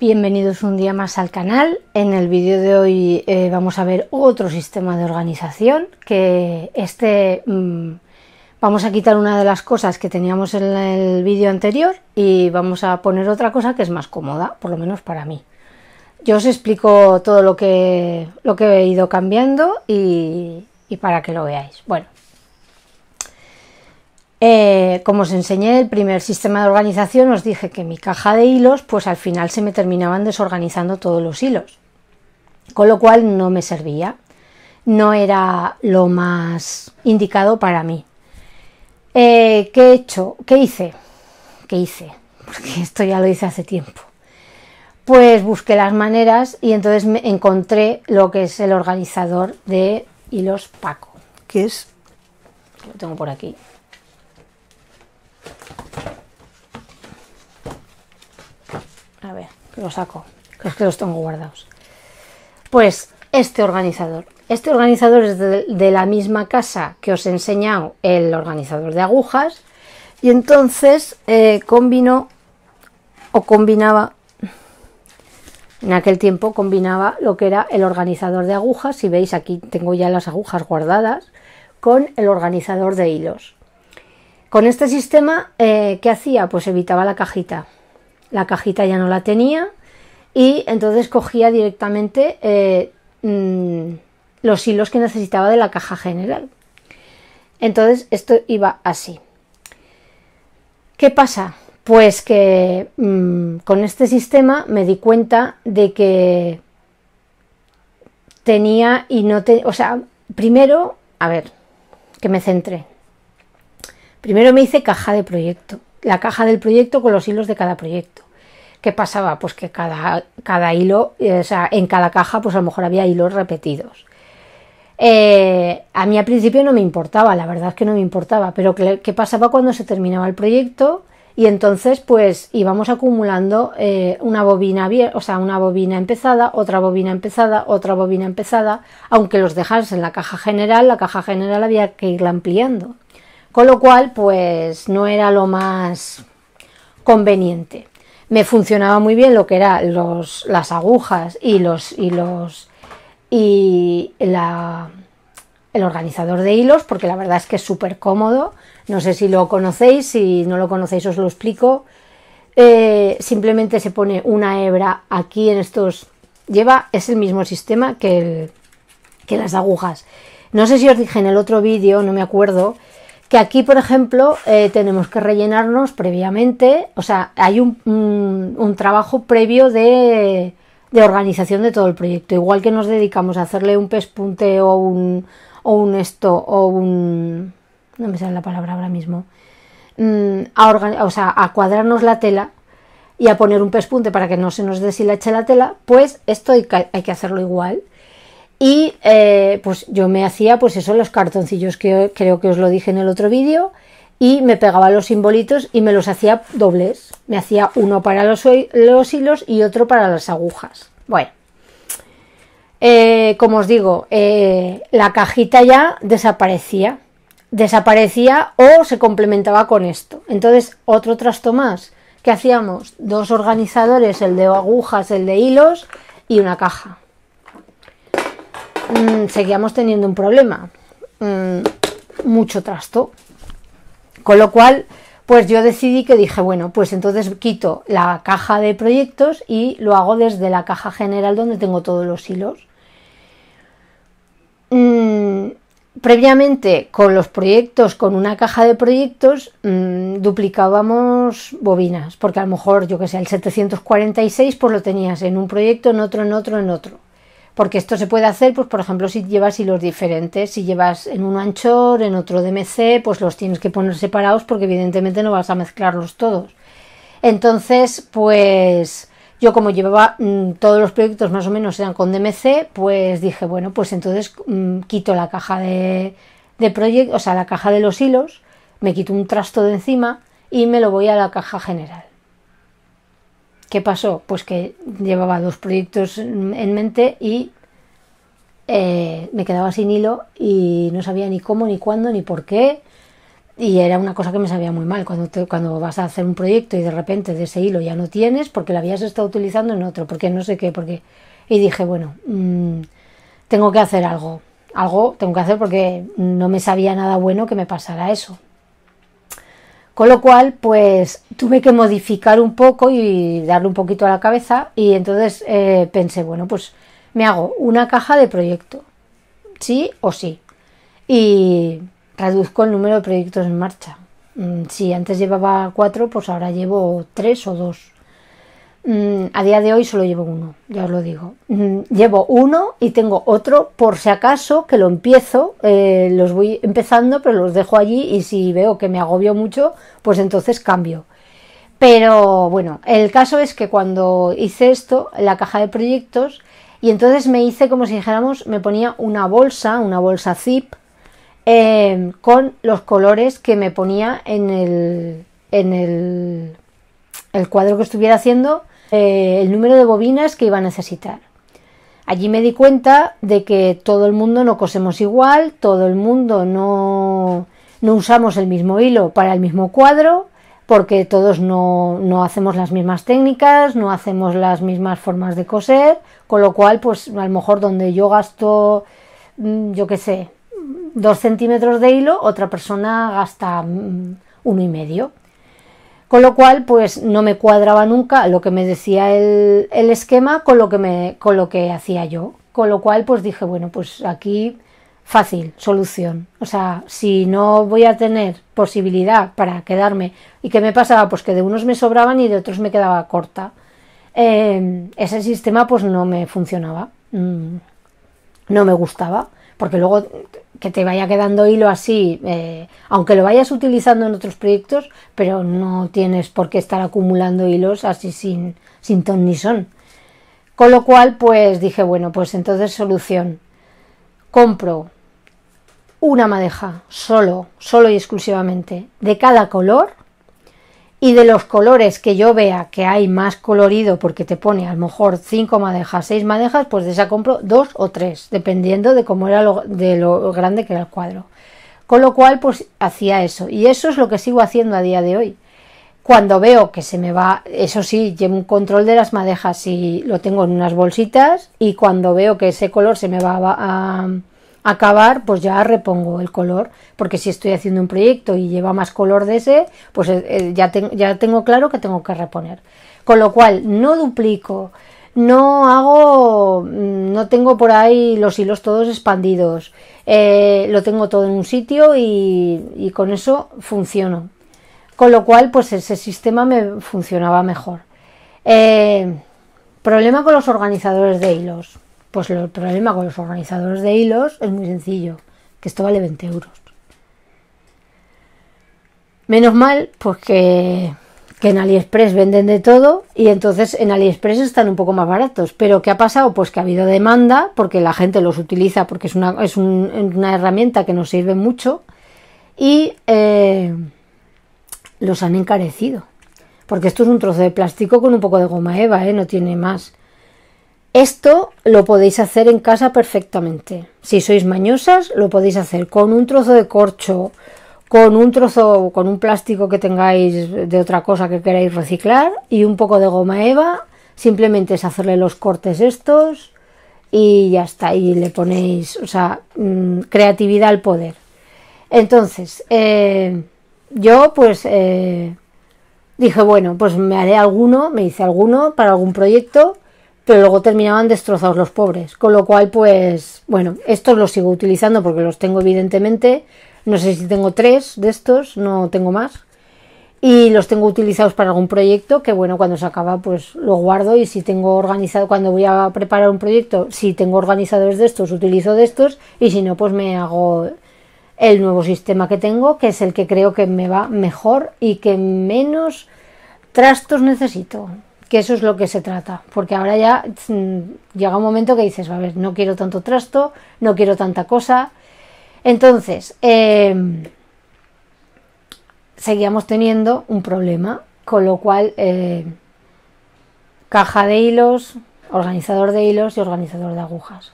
Bienvenidos un día más al canal. En el vídeo de hoy eh, vamos a ver otro sistema de organización que este mm, Vamos a quitar una de las cosas que teníamos en el vídeo anterior y vamos a poner otra cosa que es más cómoda, por lo menos para mí. Yo os explico todo lo que, lo que he ido cambiando y, para que lo veáis. Bueno, eh, como os enseñé el primer sistema de organización, os dije que mi caja de hilos, pues al final se me terminaban desorganizando todos los hilos, con lo cual no me servía, no era lo más indicado para mí. Eh, ¿Qué he hecho? ¿Qué hice? ¿Qué hice? Porque esto ya lo hice hace tiempo. Pues busqué las maneras y entonces me encontré lo que es el organizador de hilos Paco, que es lo tengo por aquí. A ver, que lo saco. Es que los tengo guardados. Pues este organizador. Este organizador es de, la misma casa que os he enseñado el organizador de agujas y entonces eh, combinó o combinaba, en aquel tiempo combinaba lo que era el organizador de agujas, si veis aquí tengo ya las agujas guardadas, con el organizador de hilos. Con este sistema, eh, que hacía? Pues evitaba la cajita. La cajita ya no la tenía y entonces cogía directamente eh, Mm, los hilos que necesitaba de la caja general. Entonces esto iba así. ¿Qué pasa? Pues que mm, con este sistema me di cuenta de que tenía y no tenía, o sea, primero, a ver, que me centré. Primero me hice caja de proyecto, la caja del proyecto con los hilos de cada proyecto. ¿Qué pasaba? Pues que cada, hilo, eh, o sea, en cada caja, pues a lo mejor había hilos repetidos. Eh, a mí al principio no me importaba, la verdad es que no me importaba, pero ¿qué, pasaba cuando se terminaba el proyecto? Y entonces, pues íbamos acumulando eh, una bobina, o sea, una bobina empezada, otra bobina empezada, otra bobina empezada, aunque los dejas en la caja general, la caja general había que irla ampliando. Con lo cual, pues no era lo más conveniente me funcionaba muy bien lo que eran los, las agujas y los y y la, el organizador de hilos porque la verdad es que es súper cómodo no sé si lo conocéis si no lo conocéis os lo explico eh, simplemente se pone una hebra aquí en estos lleva es el mismo sistema que, que las agujas no sé si os dije en el otro vídeo no me acuerdo que aquí, por ejemplo, eh, tenemos que rellenarnos previamente, o sea, hay un, trabajo previo de, organización de todo el proyecto. Igual que nos dedicamos a hacerle un pespunte o un, esto, o un... no me sale la palabra ahora mismo. Mm, a o sea, a cuadrarnos la tela y a poner un pespunte para que no se nos deshilache la tela, pues esto hay que hacerlo igual. Y eh, pues yo me hacía, pues eso, los cartoncillos que creo que os lo dije en el otro vídeo. Y me pegaba los simbolitos y me los hacía dobles. Me hacía uno para los, hilos y otro para las agujas. Bueno. Eh, como os digo, eh, la cajita ya desaparecía. Desaparecía o se complementaba con esto. Entonces, otro trasto más. que hacíamos? Dos organizadores, el de agujas, el de hilos y una caja. Mm, seguíamos teniendo un problema, mm, mucho trasto. Con lo cual, pues yo decidí que dije, bueno, pues entonces quito la caja de proyectos y lo hago desde la caja general donde tengo todos los hilos. Mm, previamente con los proyectos, con una caja de proyectos, duplicábamos bobinas, porque a lo mejor, yo que sé, el 746 pues lo tenías en un proyecto, en otro, en otro, en otro porque esto se puede hacer, pues por ejemplo, si llevas hilos diferentes, si llevas en un anchor, en otro DMC, pues los tienes que poner separados porque evidentemente no vas a mezclarlos todos. Entonces, pues yo como llevaba mm, todos los proyectos más o menos eran con DMC, pues dije, bueno, pues entonces mm, quito la caja de, de o sea, la caja de los hilos, me quito un trasto de encima y me lo voy a la caja general. ¿Qué pasó? Pues que llevaba dos proyectos en mente y eh, me quedaba sin hilo y no sabía ni cómo, ni cuándo, ni por qué. Y era una cosa que me sabía muy mal. Cuando, cuando vas a hacer un proyecto y de repente de ese hilo ya no tienes porque lo habías estado utilizando en otro, porque no sé qué, porque... Y dije, bueno, mm, tengo que hacer algo. Algo tengo que hacer porque no me sabía nada bueno que me pasara eso. Con lo cual, pues tuve que modificar un poco y darle un poquito a la cabeza y entonces eh, pensé, bueno, pues me hago una caja de proyecto, sí o sí, y reduzco el número de proyectos en marcha. Mm, si antes llevaba cuatro, pues ahora llevo tres o dos. Mm, a día de hoy solo llevo uno, ya os lo digo. Mm, llevo uno y tengo otro por si acaso que lo empiezo, eh, los voy empezando, pero los dejo allí y si veo que me agobio mucho, pues entonces cambio. Pero bueno, el caso es que cuando hice esto, la caja de proyectos, y entonces me hice como si dijéramos, me ponía una bolsa, una bolsa zip, em, con los colores que me ponía en el, en el el cuadro que estuviera haciendo eh, el número de bobinas que iba a necesitar. Allí me di cuenta de que todo el mundo no cosemos igual, todo el mundo no, no usamos el mismo hilo para el mismo cuadro, porque todos no, no, hacemos las mismas técnicas, no hacemos las mismas formas de coser, con lo cual, pues a lo mejor donde yo gasto, mm, yo qué sé, dos centímetros de hilo, otra persona gasta mm, uno y medio. Con lo cual, pues no me cuadraba nunca lo que me decía el, esquema con lo, que me, con lo que hacía yo. Con lo cual, pues dije, bueno, pues aquí fácil, solución. O sea, si no voy a tener posibilidad para quedarme, ¿y qué me pasaba? Pues que de unos me sobraban y de otros me quedaba corta. Em, ese sistema pues no me funcionaba, mm, no me gustaba, porque luego que te vaya quedando hilo así, eh, aunque lo vayas utilizando en otros proyectos, pero no tienes por qué estar acumulando hilos así sin, sin ton ni son. Con lo cual, pues dije, bueno, pues entonces solución. Compro una madeja solo, solo y exclusivamente, de cada color y de los colores que yo vea que hay más colorido porque te pone a lo mejor 5 madejas, 6 madejas, pues de esa compro dos o tres dependiendo de cómo era lo, de lo grande que era el cuadro. Con lo cual, pues hacía eso. Y eso es lo que sigo haciendo a día de hoy. Cuando veo que se me va, eso sí, llevo un control de las madejas y lo tengo en unas bolsitas. Y cuando veo que ese color se me va a, acabar, pues ya repongo el color, porque si estoy haciendo un proyecto y lleva más color de ese, pues eh, eh, ya, ya tengo claro que tengo que reponer. Con lo cual, no duplico, no hago, mm, no tengo por ahí los hilos todos expandidos, eh, lo tengo todo en un sitio y, con eso funciono. Con lo cual, pues ese sistema me funcionaba mejor. problema con los organizadores de hilos. Pues el problema con los organizadores de hilos es muy sencillo, que esto vale 20 euros. Menos mal, pues que, en AliExpress venden de todo y entonces en AliExpress están un poco más baratos. Pero ¿qué ha pasado? Pues que ha habido demanda porque la gente los utiliza porque es una, es una herramienta que nos sirve mucho y eh, los han encarecido. Porque esto es un trozo de plástico con un poco de goma eva, ¿eh? no tiene más. Esto lo podéis hacer en casa perfectamente. Si sois mañosas, lo podéis hacer con un trozo de corcho, con un trozo, con un plástico que tengáis de otra cosa que queráis reciclar y un poco de goma eva. Simplemente es hacerle los cortes estos y ya está. Y le ponéis, o sea, mm, creatividad al poder. Entonces, eh, yo pues eh, dije, bueno, pues me haré alguno, me hice alguno para algún proyecto pero luego terminaban destrozados los pobres. Con lo cual, pues, bueno, estos los sigo utilizando porque los tengo evidentemente. No sé si tengo tres de estos, no tengo más. Y los tengo utilizados para algún proyecto que, bueno, cuando se acaba, pues lo guardo. Y si tengo organizado, cuando voy a preparar un proyecto, si tengo organizadores de estos, utilizo de estos. Y si no, pues me hago el nuevo sistema que tengo, que es el que creo que me va mejor y que menos trastos necesito que eso es lo que se trata, porque ahora ya mm, llega un momento que dices, a ver, no quiero tanto trasto, no quiero tanta cosa. Entonces, em, seguíamos teniendo un problema, con lo cual eh, caja de hilos, organizador de hilos y organizador de agujas.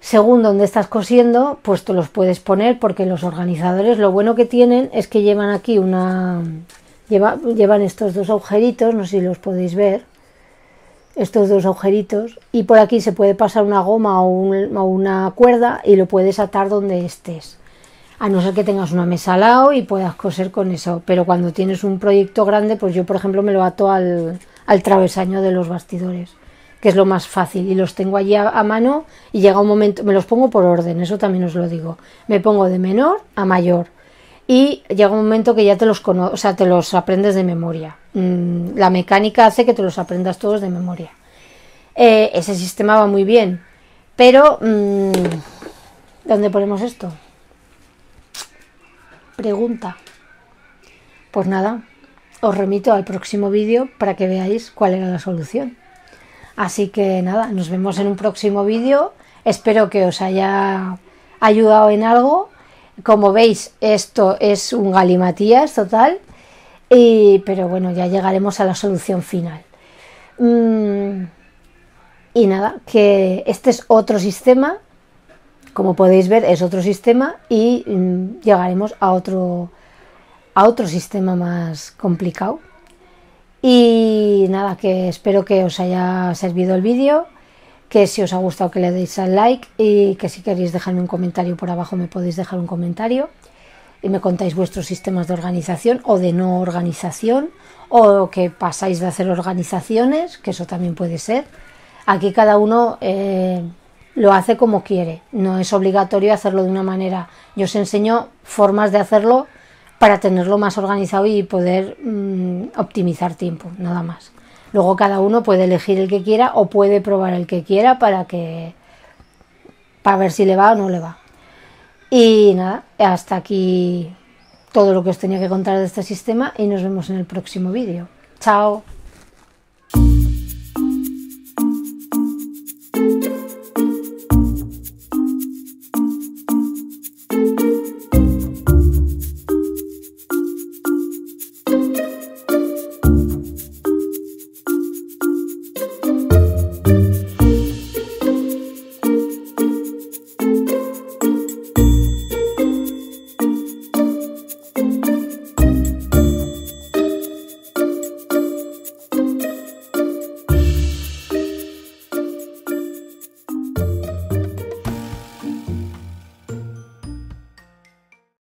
Según donde estás cosiendo, pues tú los puedes poner porque los organizadores lo bueno que tienen es que llevan aquí una, llevan estos dos agujeritos, no sé si los podéis ver, estos dos agujeritos, y por aquí se puede pasar una goma o, una cuerda y lo puedes atar donde estés. A no ser que tengas una mesa al lado y puedas coser con eso. Pero cuando tienes un proyecto grande, pues yo, por ejemplo, me lo ato al, travesaño de los bastidores, que es lo más fácil. Y los tengo allí a mano y llega un momento, me los pongo por orden, eso también os lo digo. Me pongo de menor a mayor y llega un momento que ya te los, cono o sea, te los aprendes de memoria. Mm, la mecánica hace que te los aprendas todos de memoria. Eh, ese sistema va muy bien, pero mm, ¿dónde ponemos esto? Pregunta. Pues nada, os remito al próximo vídeo para que veáis cuál era la solución. Así que nada, nos vemos en un próximo vídeo. Espero que os haya ayudado en algo como veis, esto es un galimatías total, y, pero bueno, ya llegaremos a la solución final. Mm, y nada, que este es otro sistema, como podéis ver, es otro sistema y mm, llegaremos a otro, a otro sistema más complicado. Y nada, que espero que os haya servido el vídeo que si os ha gustado que le deis al like y que si queréis dejarme un comentario por abajo me podéis dejar un comentario y me contáis vuestros sistemas de organización o de no organización o que pasáis de hacer organizaciones, que eso también puede ser. Aquí cada uno eh, lo hace como quiere, no es obligatorio hacerlo de una manera. Yo os enseño formas de hacerlo para tenerlo más organizado y poder mm, optimizar tiempo, nada más. Luego cada uno puede elegir el que quiera o puede probar el que quiera para que para ver si le va o no le va. Y nada, hasta aquí todo lo que os tenía que contar de este sistema y nos vemos en el próximo vídeo. Chao.